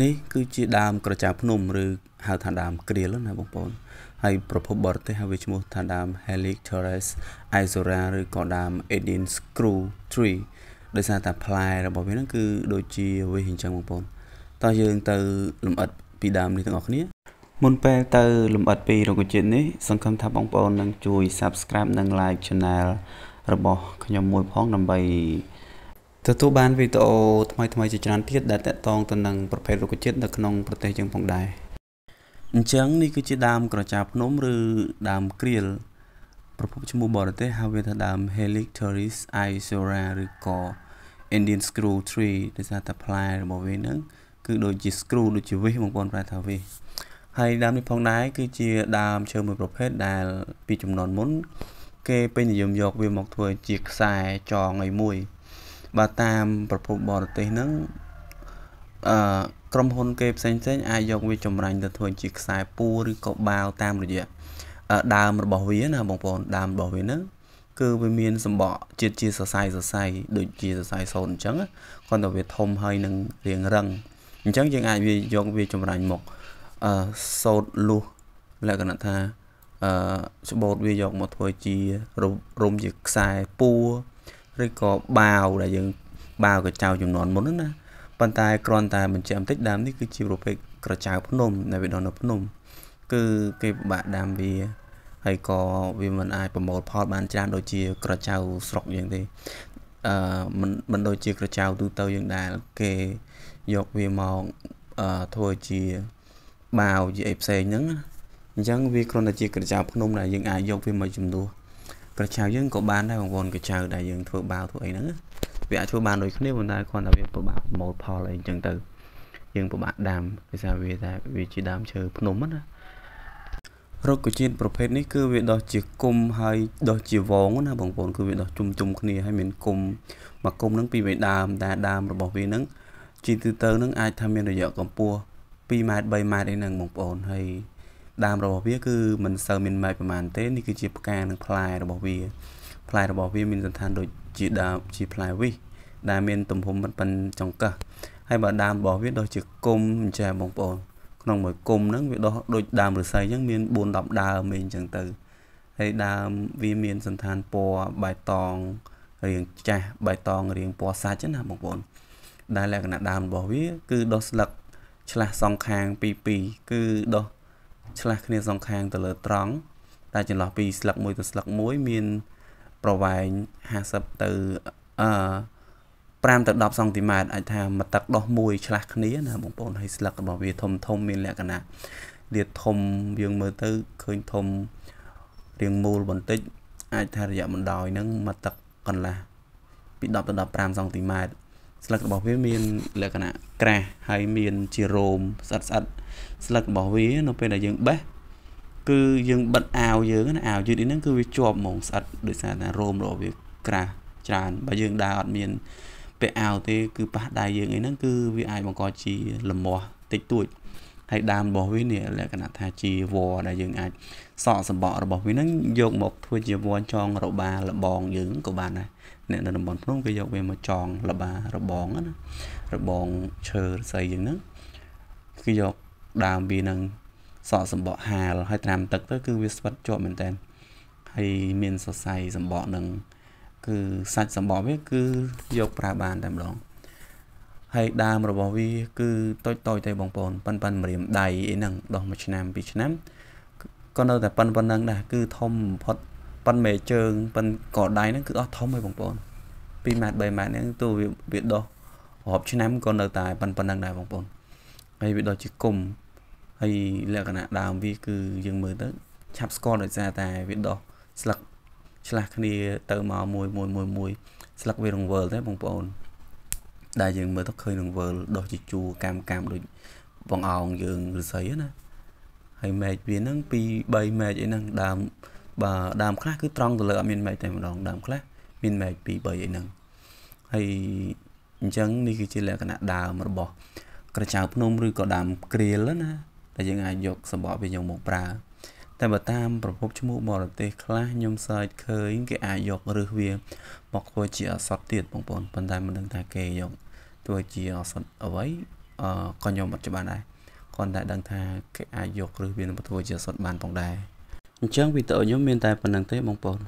នេះគឺជាដើមក្រចាភ្នំ ឬហៅថាដើមក្រៀលណាបងប្អូនហើយប្រភពបរទេសហៅវាឈ្មោះថាដើម Helicteres isora ឬក៏ដើម Eden screw tree ដោយសារតែផ្លែរបស់វាហ្នឹងគឺដូចជាវាអញ្ចឹងបងប្អូនតោះយើងទៅលំអិតពីដើមនេះទាំងអស់គ្នាមុនពេលទៅលំអិតពីរុក្ខជាតិនេះ សង្ឃឹមថាបងប្អូននឹងជួយ Subscribe និង Like Channel របស់ខ្ញុំមួយផងដើម្បីទទួលបានវីដេអូថ្មីថ្មីជាច្រើនទៀតដែលតកតងទៅនឹងប្រភេទរុក្ខជាតិនៅក្នុងប្រទេសយើងផងដែរអញ្ចឹងនេះគឺជាដើមក្រចាភ្នំឬដើមក្រៀលប្រភពឈ្មោះបរទេសហៅវាថាដើម Helicteris isora ឬក៏ Indian screw tree ដែលថាតែផ្លែរបស់វាហ្នឹងគឺដូចជា screw ដូចជាវិសបងប្អូនប្រែថាវិសហើយដើមនេះផងដែរគឺជាដើមឈើមួយប្រភេទដែល ពីចំនួនមុន គេពេញនិយមយកវាមកធ្វើជាខ្សែចងអីមួយបើតាមប្រភពបរទេសហ្នឹងអឺក្រុមហ៊ុនគេផ្សេងផ្សេងអាចយកវាចម្រាញ់ទៅធ្វើជាខ្សែពួរឬក៏បាវតាមរយៈដើមរបស់វាណាបងប្អូនដើមរបស់វាហ្នឹងគឺវាមានសម្បកជាតិជាសរសៃសរសៃដូចជាសរសៃសូនអញ្ចឹងគាត់ទៅវាធំហើយនឹងរាងរឹងអញ្ចឹងយើងអាចវាយកវាចម្រាញ់មកអឺសូតលុះលក្ខណៈថាអឺច្បូតវាយកមកធ្វើជារុំជាខ្សែពួរឬក៏បាវដែលយើងបាវកញ្ចៅ ចំនួនមុនណាប៉ុន្តែគ្រាន់តែបញ្ជាក់បន្តិចដើមនេះគឺជាប្រភេទក្រចៅ ភ្នំដែលវាដននៅភ្នំគឺគេពិបាកដាំវាហើយក៏វាមិនអាចប្រមូលផលបានច្រើនដូចជាក្រចៅស្រុកយើងទេអឺមិនមិនដូចជាក្រចៅទូទៅយើងដែលគេយកវាមកអឺធ្វើជាបាវជាអីផ្សេងហ្នឹងអញ្ចឹងវាគ្រាន់តែជាក្រចៅ ភ្នំដែលយើងអាចយកវាមកជំនួសក្រចៅយើងក៏បានដែរបងប្អូនក្រចៅដែលយើងធ្វើបាវធ្វើអីហ្នឹងវាអាចធ្វើបានដូចគ្នាប៉ុន្តែគ្រាន់តែវាពិបាកប្រមូលផលអីអញ្ចឹងទៅ យើងពិបាកដាំដោយសារវាតែវាជាដើមឈើភ្នំណារុក្ខជាតិប្រភេទនេះគឺវាដោះជាគុំហើយដោះជាវង ណាបងប្អូនគឺវាដោះជុំជុំគ្នាហើយមានគុំមកគុំនឹងពីវាដើមតែដើមរបស់វានឹងជីទូទៅនឹងអាចថាមានរយៈកម្ពស់2ម៉ែត្រ3ម៉ែត្រអីហ្នឹងបងប្អូនហើយដើមរបស់វាគឺមិនសូវមានមែកប្រហែលទេនេះគឺជាផ្កានិងផ្លែរបស់វាផ្លែរបស់វាមានសន្តានដូចជាដើមជាផ្លែវិសដែលមានទំហំមិនប៉ុនចង្កឹះហើយបើដើមរបស់វាដូចជាគុំអញ្ចឹងបងប្អូនក្នុងមួយគុំហ្នឹងវាដោះដូចដើមឫស្សីអញ្ចឹង មាន4 10ដើមអីអញ្ចឹងទៅហើយដើមវាមានសន្តានពណ៌បៃតងរាងចាស់បៃតងរាងពណ៌សាច់ណាបងប្អូនដែលលក្ខណៈដើមរបស់វា គឺដោះស្លឹកឆ្លាស់សងខាងពីពីគឺដោះឆ្លាស់គ្នាសងខាង ទៅលើត្រង់តែចន្លោះពីស្លឹកមួយទៅស្លឹកមួយមានប្រវែង50ទៅអឺ5ទៅ10សង់ទីម៉ែត្រអាចថាមកទឹកដោះមួយឆ្លាស់គ្នាណាបងប្អូនហើយស្លឹករបស់វាធំធំមានលក្ខណៈលាតធំយើងមើលទៅឃើញធំរាងមូលបន្តិចអាចថារយៈបណ្ដោយហ្នឹងមកទឹកកន្លះពី10ទៅ15សង់ទីម៉ែត្រស្លឹករបស់វាមានលក្ខណៈក្រាស់ហើយមាន ជារោមស្អិតស្អិតស្លឹករបស់វា នៅពេលដែលយើងបេះគឺយើងបិទអាវយើងណាអាវយឺតនេះហ្នឹងគឺវាជាប់ហ្មងស្អិតដោយសារតែរោមរបស់វាក្រាស់ច្រើនបើយើងដើរអត់មានពាក់អាវទេគឺប៉ះដៃយើងអីហ្នឹងគឺវាអាចបង្ក ជាលំមាស់តិចតួចហើយដើមរបស់វានេះលក្ខណៈថាជាវល្លដែលយើងអាចសក់សម្បករបស់វានឹងយកមកធ្វើជាវល្លចងរបារបងយើងក៏បានដែរអ្នកនៅតំបន់ភ្នំគេយកវាមកចងរបារបងណារបងឈើរស្អីយ៉ាងហ្នឹងគឺយកដើមវានឹងសក់សម្បកហាលហើយត្រាំទឹកទៅ គឺវាស្វិតជាប់មែនតើហើយមានសរសៃសម្បកនឹងគឺសាច់សម្បកវាគឺយកប្រើបានតែម្ដងហើយដើមរបស់វាគឺតូចតូចទេបងប្អូនប៉ិនប៉ិនម្រាមដៃអីហ្នឹងដោះមួយឆ្នាំពីរឆ្នាំក៏នៅតែប៉ិនប៉ុណ្ណឹងដែរគឺធំបំផុតប៉ិនមេជើងប៉ិនកដៃហ្នឹងគឺអស់ធំហើយបងប្អូន2ម៉ែត្រ3ម៉ែត្រហ្នឹងទោះវាវាដោះរាប់ឆ្នាំក៏នៅតែប៉ុណ្ណឹងដែរបងប្អូនហើយវាដោះជាគុំហើយលក្ខណៈដើមវាគឺយើងមើលទៅ ឆាប់ស្គាល់ដោយសារតែវាដោះស្លឹកឆ្លាស់គ្នា ទៅមកមួយមួយមួយមួយ ស្លឹកវារង្វើលទេបងប្អូនដែលយើងមើលទៅឃើញនឹងវើលដោះជាជួកម្មកម្មដូចបងអោងយើងឫស្សីណាហើយមែកវាហ្នឹងពី3មែកអីហ្នឹងដើមបាទដើមខ្លះគឺត្រង់ទៅលើអត់មានមែកតែម្ដង ដើមខ្លះមានមែកពី3អីហ្នឹងហើយអញ្ចឹងនេះគឺជាលក្ខណៈដើមរបស់ក្រចៅភ្នំឬក៏ដើមក្រៀលណាដែលយើងអាចយកសម្បកវាយកមកប្រើតែបើតាមប្រភពឈ្មោះបរទេសខ្លះខ្ញុំ search ឃើញគេអាចយកឫសវាមកធ្វើជាអសតទៀតបងប្អូនប៉ុន្តែមិនដឹងថាគេយកធ្វើជាអសតអ្វីអឺក៏ខ្ញុំអត់ច្បាស់ដែរគាត់តែដឹងថាគេអាចយកគ្រឹះវាមកធ្វើជាអសតបានផងដែរអញ្ចឹងវីដេអូខ្ញុំមានតែប៉ុណ្្នឹងទេបងប្អូន